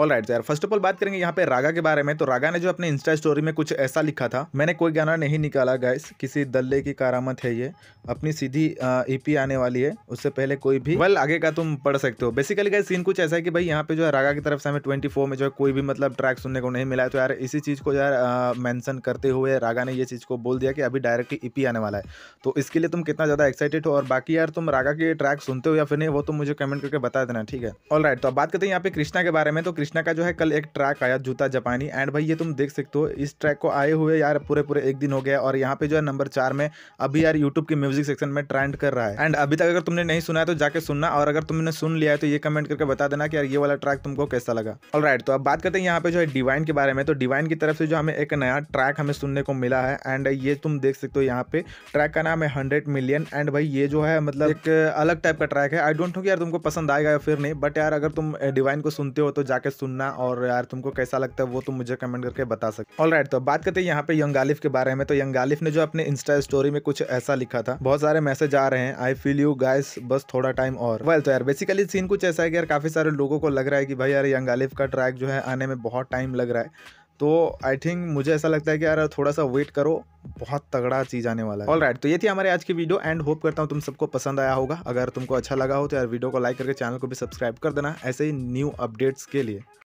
all right यार first of all बात करेंगे यहाँ पे रागा के बारे में तो रागा ने जो अपने इंस्टा स्टोरी में कुछ ऐसा लिखा था मैंने कोई गाना नहीं निकाला गाइस किसी दल्ले की कारामत है ये अपनी सीधी ईपी e आने वाली है उससे पहले कोई भी वेल आगे का तुम पढ़ सकते हो बेसिकली गाइस सीन कुछ ऐसा है कि भाई यहाँ पे जो है रागा की तरफ से हमें ट्वेंटी में जो है कोई भी मतलब ट्रैक सुनने को नहीं मिला तो यार इसी चीज़ को यार मैंसन करते हुए रागा ने ये चीज़ को बोल दिया कि अभी डायरेक्टली ईपी e आने वाला है तो इसके लिए तुम कितना ज़्यादा एक्साइटेड हो और बाकी यार तुम रागा के ट्रैक सुनते हो या फिर नहीं वो तुम मुझे कमेंट करके बता देना ठीक है ऑल राइट तो अब बात करते हैं यहाँ पे कृष्णा के बारे में तो कृष्णा का जो है कल एक ट्रैक आया जूता जापानी एंड भाई ये तुम देख सकते हो इस ट्रैक को आए हुए यार पूरे पूरे एक दिन हो गया और यहाँ पे जो है नंबर चार में अभी यार यूट्यूब के म्यूजिक सेक्शन में ट्रेंड कर रहा है एंड अभी तक अगर तुमने नहीं सुना है तो जाके सुनना और अगर तुमने सुन लिया है तो ये कमेंट करके बता देना कि यार ये वाला ट्रैक तुमको कैसा लगा ऑल तो अब बात करते हैं यहाँ पे जो है डिवाइन के बारे में तो डिवाइन की तरफ से जो हमें एक नया ट्रैक हमें सुनने को मिला है एंड ये तुम देख सकते हो यहाँ पे ट्रैक का नाम है हंड्रेड मिलियन एंड भाई ये जो है मतलब एक अलग टाइप का ट्रैक है आई डोंट नो कि यार तुमको पसंद आएगा या फिर नहीं बट यार अगर तुम डिवाइन को सुनते हो तो जाके सुनना और यार तुमको कैसा लगता है वो तुम मुझे कमेंट करके बता सकते ऑल राइट तो बात करते हैं यहाँ पे यंग आलिफ के बारे में तो यंग आलिफ ने जो अपने इंस्टा स्टोरी में कुछ ऐसा लिखा था बहुत सारे मैसेज आ रहे हैं आई फील यू गाइस बस थोड़ा टाइम और वेल तो यार बेसिकली सीन कुछ ऐसा है कि यार काफी सारे लोगों को लग रहा है कि भाई यार यंग आलिफ का ट्रैक जो है आने में बहुत टाइम लग रहा है तो आई थिंक मुझे ऐसा लगता है कि यार थोड़ा सा वेट करो बहुत तगड़ा चीज़ आने वाला है ऑल right, तो ये थी हमारे आज की वीडियो एंड होप करता हूँ तुम सबको पसंद आया होगा अगर तुमको अच्छा लगा हो तो यार वीडियो को लाइक करके चैनल को भी सब्सक्राइब कर देना ऐसे ही न्यू अपडेट्स के लिए